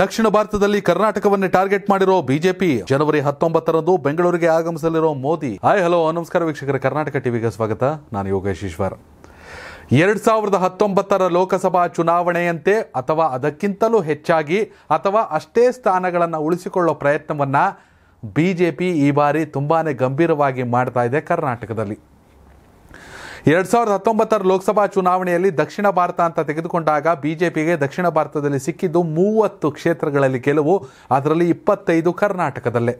ದಕ್ಷಿಣ ಭಾರತದಲ್ಲಿ ಕರ್ನಾಟಕವನ್ನೇ ಟಾರ್ಗೆಟ್ ಮಾಡಿರೋ ಬಿಜೆಪಿ ಜನವರಿ ಹತ್ತೊಂಬತ್ತರಂದು ಬೆಂಗಳೂರಿಗೆ ಆಗಮಿಸಲಿರೋ ಮೋದಿ ಹಾಯ್ ಹಲೋ ನಮಸ್ಕಾರ ವೀಕ್ಷಕರ ಕರ್ನಾಟಕ ಟಿವಿಗೆ ಸ್ವಾಗತ ನಾನು ಯೋಗೇಶ್ ಈಶ್ವರ್ ಎರಡ್ ಸಾವಿರದ ಹತ್ತೊಂಬತ್ತರ ಲೋಕಸಭಾ ಚುನಾವಣೆಯಂತೆ ಅಥವಾ ಅದಕ್ಕಿಂತಲೂ ಹೆಚ್ಚಾಗಿ ಅಥವಾ ಅಷ್ಟೇ ಸ್ಥಾನಗಳನ್ನು ಉಳಿಸಿಕೊಳ್ಳೋ ಪ್ರಯತ್ನವನ್ನ ಬಿಜೆಪಿ ಈ ಬಾರಿ ತುಂಬಾನೇ ಗಂಭೀರವಾಗಿ ಮಾಡ್ತಾ ಇದೆ ಕರ್ನಾಟಕದಲ್ಲಿ ಎರಡ್ ಸಾವಿರದ ಹತ್ತೊಂಬತ್ತರ ಲೋಕಸಭಾ ಚುನಾವಣೆಯಲ್ಲಿ ದಕ್ಷಿಣ ಭಾರತ ಅಂತ ತೆಗೆದುಕೊಂಡಾಗ ಬಿಜೆಪಿಗೆ ದಕ್ಷಿಣ ಭಾರತದಲ್ಲಿ ಸಿಕ್ಕಿದ್ದು ಮೂವತ್ತು ಕ್ಷೇತ್ರಗಳಲ್ಲಿ ಗೆಲುವು ಅದರಲ್ಲಿ ಇಪ್ಪತ್ತೈದು ಕರ್ನಾಟಕದಲ್ಲೇ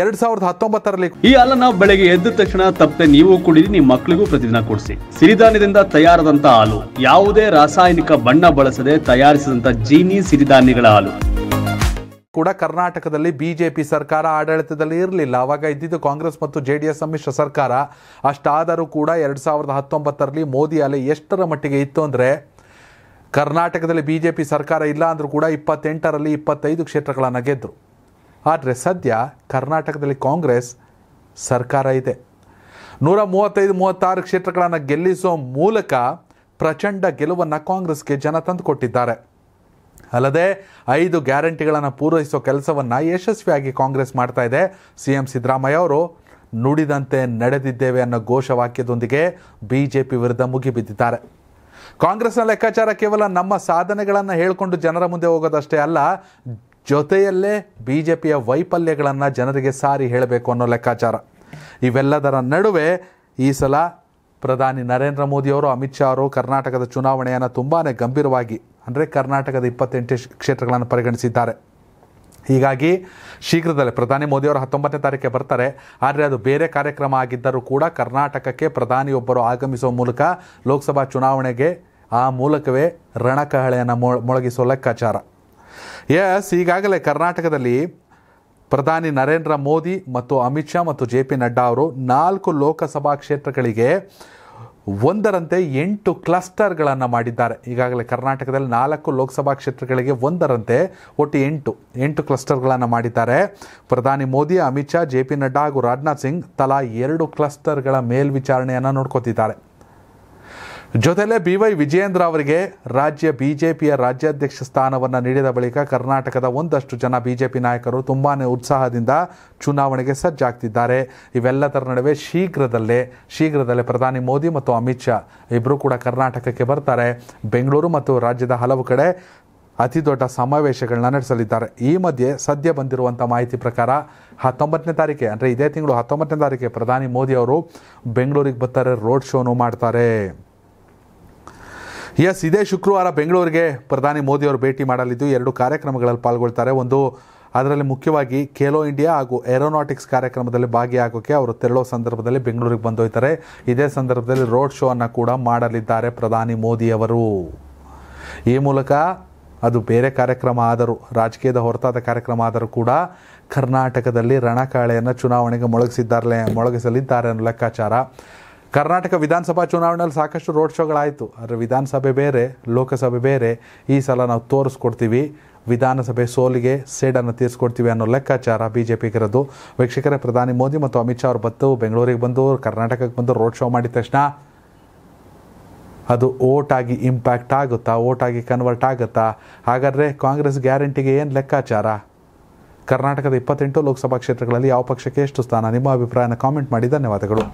ಎರಡ್ ಸಾವಿರದ ಹತ್ತೊಂಬತ್ತರಲ್ಲಿ ಈ ಹಾಲನ್ನು ಬೆಳಗ್ಗೆ ಎದ್ದ ತಕ್ಷಣ ತಪ್ಪದೆ ನೀವು ಕುಡಿದು ನಿಮ್ಮ ಮಕ್ಕಳಿಗೂ ಪ್ರತಿದಿನ ಕೊಡಿಸಿ ಸಿರಿಧಾನ್ಯದಿಂದ ತಯಾರಾದಂತಹ ಹಾಲು ಯಾವುದೇ ರಾಸಾಯನಿಕ ಬಣ್ಣ ಬಳಸದೆ ತಯಾರಿಸಿದಂತ ಜೀನಿ ಸಿರಿಧಾನ್ಯಗಳ ಹಾಲು ಕೂಡ ಕರ್ನಾಟಕದಲ್ಲಿ ಬಿಜೆಪಿ ಸರ್ಕಾರ ಆಡಳಿತದಲ್ಲಿ ಇರಲಿಲ್ಲ ಆವಾಗ ಇದ್ದಿದ್ದು ಕಾಂಗ್ರೆಸ್ ಮತ್ತು ಜೆ ಡಿ ಎಸ್ ಸಮ್ಮಿಶ್ರ ಸರ್ಕಾರ ಅಷ್ಟಾದರೂ ಕೂಡ ಎರಡು ಸಾವಿರದ ಹತ್ತೊಂಬತ್ತರಲ್ಲಿ ಮೋದಿ ಅಲೆ ಎಷ್ಟರ ಮಟ್ಟಿಗೆ ಇತ್ತು ಅಂದರೆ ಕರ್ನಾಟಕದಲ್ಲಿ ಬಿ ಜೆ ಪಿ ಸರ್ಕಾರ ಇಲ್ಲ ಅಂದರೂ ಕೂಡ ಇಪ್ಪತ್ತೆಂಟರಲ್ಲಿ ಇಪ್ಪತ್ತೈದು ಕ್ಷೇತ್ರಗಳನ್ನು ಗೆದ್ದರು ಆದರೆ ಸದ್ಯ ಕರ್ನಾಟಕದಲ್ಲಿ ಕಾಂಗ್ರೆಸ್ ಸರ್ಕಾರ ಇದೆ ನೂರ ಮೂವತ್ತೈದು ಮೂವತ್ತಾರು ಕ್ಷೇತ್ರಗಳನ್ನು ಗೆಲ್ಲಿಸೋ ಮೂಲಕ ಪ್ರಚಂಡ ಗೆಲುವನ್ನು ಕಾಂಗ್ರೆಸ್ಗೆ ಜನ ತಂದುಕೊಟ್ಟಿದ್ದಾರೆ ಅಲ್ಲದೆ ಐದು ಗ್ಯಾರಂಟಿಗಳನ್ನು ಪೂರೈಸೋ ಕೆಲಸವನ್ನು ಯಶಸ್ವಿಯಾಗಿ ಕಾಂಗ್ರೆಸ್ ಮಾಡ್ತಾ ಇದೆ ಸಿ ಎಂ ಸಿದ್ದರಾಮಯ್ಯ ಅವರು ನುಡಿದಂತೆ ನಡೆದಿದ್ದೇವೆ ಅನ್ನೋ ಘೋಷವಾಕ್ಯದೊಂದಿಗೆ ಬಿ ಜೆ ಪಿ ವಿರುದ್ಧ ಮುಗಿಬಿದ್ದಿದ್ದಾರೆ ಕಾಂಗ್ರೆಸ್ನ ಲೆಕ್ಕಾಚಾರ ಕೇವಲ ನಮ್ಮ ಸಾಧನೆಗಳನ್ನು ಹೇಳಿಕೊಂಡು ಜನರ ಮುಂದೆ ಹೋಗೋದಷ್ಟೇ ಅಲ್ಲ ಜೊತೆಯಲ್ಲೇ ಬಿ ಜೆ ಪಿಯ ವೈಫಲ್ಯಗಳನ್ನು ಜನರಿಗೆ ಸಾರಿ ಹೇಳಬೇಕು ಅನ್ನೋ ಲೆಕ್ಕಾಚಾರ ಇವೆಲ್ಲದರ ನಡುವೆ ಈ ಸಲ ಪ್ರಧಾನಿ ನರೇಂದ್ರ ಮೋದಿಯವರು ಅಮಿತ್ ಶಾ ಅವರು ಕರ್ನಾಟಕದ ಚುನಾವಣೆಯನ್ನು ತುಂಬಾ ಗಂಭೀರವಾಗಿ ಅಂದರೆ ಕರ್ನಾಟಕದ ಇಪ್ಪತ್ತೆಂಟು ಕ್ಷೇತ್ರಗಳನ್ನು ಪರಿಗಣಿಸಿದ್ದಾರೆ ಹೀಗಾಗಿ ಶೀಘ್ರದಲ್ಲೇ ಪ್ರಧಾನಿ ಮೋದಿಯವರು ಹತ್ತೊಂಬತ್ತನೇ ತಾರೀಕಿಗೆ ಬರ್ತಾರೆ ಆದರೆ ಅದು ಬೇರೆ ಕಾರ್ಯಕ್ರಮ ಆಗಿದ್ದರೂ ಕೂಡ ಕರ್ನಾಟಕಕ್ಕೆ ಪ್ರಧಾನಿಯೊಬ್ಬರು ಆಗಮಿಸುವ ಮೂಲಕ ಲೋಕಸಭಾ ಚುನಾವಣೆಗೆ ಆ ಮೂಲಕವೇ ರಣಕಹಳೆಯನ್ನು ಮೊಳಗಿಸುವ ಲೆಕ್ಕಾಚಾರ ಎಸ್ ಈಗಾಗಲೇ ಕರ್ನಾಟಕದಲ್ಲಿ ಪ್ರಧಾನಿ ನರೇಂದ್ರ ಮೋದಿ ಮತ್ತು ಅಮಿತ್ ಶಾ ಮತ್ತು ಜೆ ಪಿ ನಡ್ಡಾ ಅವರು ನಾಲ್ಕು ಲೋಕಸಭಾ ಕ್ಷೇತ್ರಗಳಿಗೆ ಒಂದರಂತೆ ಎಂಟು ಕ್ಲಸ್ಟರ್ಗಳನ್ನು ಮಾಡಿದ್ದಾರೆ ಈಗಾಗಲೇ ಕರ್ನಾಟಕದಲ್ಲಿ ನಾಲ್ಕು ಲೋಕಸಭಾ ಕ್ಷೇತ್ರಗಳಿಗೆ ಒಂದರಂತೆ ಒಟ್ಟು ಎಂಟು ಎಂಟು ಕ್ಲಸ್ಟರ್ಗಳನ್ನು ಮಾಡಿದ್ದಾರೆ ಪ್ರಧಾನಿ ಮೋದಿ ಅಮಿತ್ ಶಾ ಜೆ ಪಿ ನಡ್ಡಾ ಹಾಗೂ ರಾಜನಾಥ್ ಸಿಂಗ್ ತಲಾ ಎರಡು ಕ್ಲಸ್ಟರ್ಗಳ ಮೇಲ್ವಿಚಾರಣೆಯನ್ನು ನೋಡ್ಕೋತಿದ್ದಾರೆ ಜೊತೆಲೆ ಬಿ ವೈ ವಿಜಯೇಂದ್ರ ಅವರಿಗೆ ರಾಜ್ಯ ಬಿಜೆಪಿಯ ರಾಜ್ಯಾಧ್ಯಕ್ಷ ಸ್ಥಾನವನ್ನು ನೀಡಿದ ಬಳಿಕ ಕರ್ನಾಟಕದ ಒಂದಷ್ಟು ಜನ ಬಿಜೆಪಿ ನಾಯಕರು ತುಂಬಾ ಉತ್ಸಾಹದಿಂದ ಚುನಾವಣೆಗೆ ಸಜ್ಜಾಗ್ತಿದ್ದಾರೆ ಇವೆಲ್ಲದರ ನಡುವೆ ಶೀಘ್ರದಲ್ಲೇ ಶೀಘ್ರದಲ್ಲೇ ಪ್ರಧಾನಿ ಮೋದಿ ಮತ್ತು ಅಮಿತ್ ಶಾ ಇಬ್ಬರೂ ಕೂಡ ಕರ್ನಾಟಕಕ್ಕೆ ಬರ್ತಾರೆ ಬೆಂಗಳೂರು ಮತ್ತು ರಾಜ್ಯದ ಹಲವು ಕಡೆ ಅತಿ ದೊಡ್ಡ ಸಮಾವೇಶಗಳನ್ನ ನಡೆಸಲಿದ್ದಾರೆ ಈ ಮಧ್ಯೆ ಸದ್ಯ ಬಂದಿರುವಂಥ ಮಾಹಿತಿ ಪ್ರಕಾರ ಹತ್ತೊಂಬತ್ತನೇ ತಾರೀಕೆ ಅಂದರೆ ಇದೇ ತಿಂಗಳು ಹತ್ತೊಂಬತ್ತನೇ ತಾರೀಕೆ ಪ್ರಧಾನಿ ಮೋದಿ ಅವರು ಬೆಂಗಳೂರಿಗೆ ಬರ್ತಾರೆ ರೋಡ್ ಶೋನು ಮಾಡ್ತಾರೆ ಎಸ್ ಇದೇ ಶುಕ್ರವಾರ ಬೆಂಗಳೂರಿಗೆ ಪ್ರಧಾನಿ ಮೋದಿಯವರು ಭೇಟಿ ಮಾಡಲಿದ್ದು ಎರಡು ಕಾರ್ಯಕ್ರಮಗಳಲ್ಲಿ ಪಾಲ್ಗೊಳ್ತಾರೆ ಒಂದು ಅದರಲ್ಲಿ ಮುಖ್ಯವಾಗಿ ಖೇಲೋ ಇಂಡಿಯಾ ಹಾಗೂ ಏರೋನಾಟಿಕ್ಸ್ ಕಾರ್ಯಕ್ರಮದಲ್ಲಿ ಭಾಗಿಯಾಗೋಕ್ಕೆ ಅವರು ತೆರಳೋ ಸಂದರ್ಭದಲ್ಲಿ ಬೆಂಗಳೂರಿಗೆ ಬಂದೊಯ್ತಾರೆ ಇದೇ ಸಂದರ್ಭದಲ್ಲಿ ರೋಡ್ ಶೋ ಅನ್ನು ಕೂಡ ಮಾಡಲಿದ್ದಾರೆ ಪ್ರಧಾನಿ ಮೋದಿಯವರು ಈ ಮೂಲಕ ಅದು ಬೇರೆ ಕಾರ್ಯಕ್ರಮ ಆದರೂ ರಾಜಕೀಯದ ಹೊರತಾದ ಕಾರ್ಯಕ್ರಮ ಆದರೂ ಕೂಡ ಕರ್ನಾಟಕದಲ್ಲಿ ರಣಕಾಳೆಯನ್ನು ಚುನಾವಣೆಗೆ ಮೊಳಗಿಸಿದ್ದಾರೆ ಮೊಳಗಿಸಲಿದ್ದಾರೆ ಅನ್ನೋ ಲೆಕ್ಕಾಚಾರ ಕರ್ನಾಟಕ ವಿಧಾನಸಭಾ ಚುನಾವಣೆಯಲ್ಲಿ ಸಾಕಷ್ಟು ರೋಡ್ ಶೋಗಳಾಯಿತು ಆದರೆ ವಿಧಾನಸಭೆ ಬೇರೆ ಲೋಕಸಭೆ ಬೇರೆ ಈ ಸಲ ನಾವು ತೋರಿಸ್ಕೊಡ್ತೀವಿ ವಿಧಾನಸಭೆ ಸೋಲಿಗೆ ಸೇಡನ್ನು ತೀರಿಸ್ಕೊಡ್ತೀವಿ ಅನ್ನೋ ಲೆಕ್ಕಾಚಾರ ಬಿ ಜೆ ಪಿಗಿರೋದು ವೀಕ್ಷಕರೇ ಪ್ರಧಾನಿ ಮೋದಿ ಮತ್ತು ಅಮಿತ್ ಶಾ ಅವರು ಬಂದು ಬೆಂಗಳೂರಿಗೆ ಬಂದು ಕರ್ನಾಟಕಕ್ಕೆ ಬಂದು ರೋಡ್ ಶೋ ಮಾಡಿದ ತಕ್ಷಣ ಅದು ಓಟಾಗಿ ಇಂಪ್ಯಾಕ್ಟ್ ಆಗುತ್ತಾ ಓಟಾಗಿ ಕನ್ವರ್ಟ್ ಆಗುತ್ತಾ ಹಾಗಾದರೆ ಕಾಂಗ್ರೆಸ್ ಗ್ಯಾರಂಟಿಗೆ ಏನು ಲೆಕ್ಕಾಚಾರ ಕರ್ನಾಟಕದ ಇಪ್ಪತ್ತೆಂಟು ಲೋಕಸಭಾ ಕ್ಷೇತ್ರಗಳಲ್ಲಿ ಯಾವ ಪಕ್ಷಕ್ಕೆ ಎಷ್ಟು ಸ್ಥಾನ ನಿಮ್ಮ ಅಭಿಪ್ರಾಯನ ಕಾಮೆಂಟ್ ಮಾಡಿ ಧನ್ಯವಾದಗಳು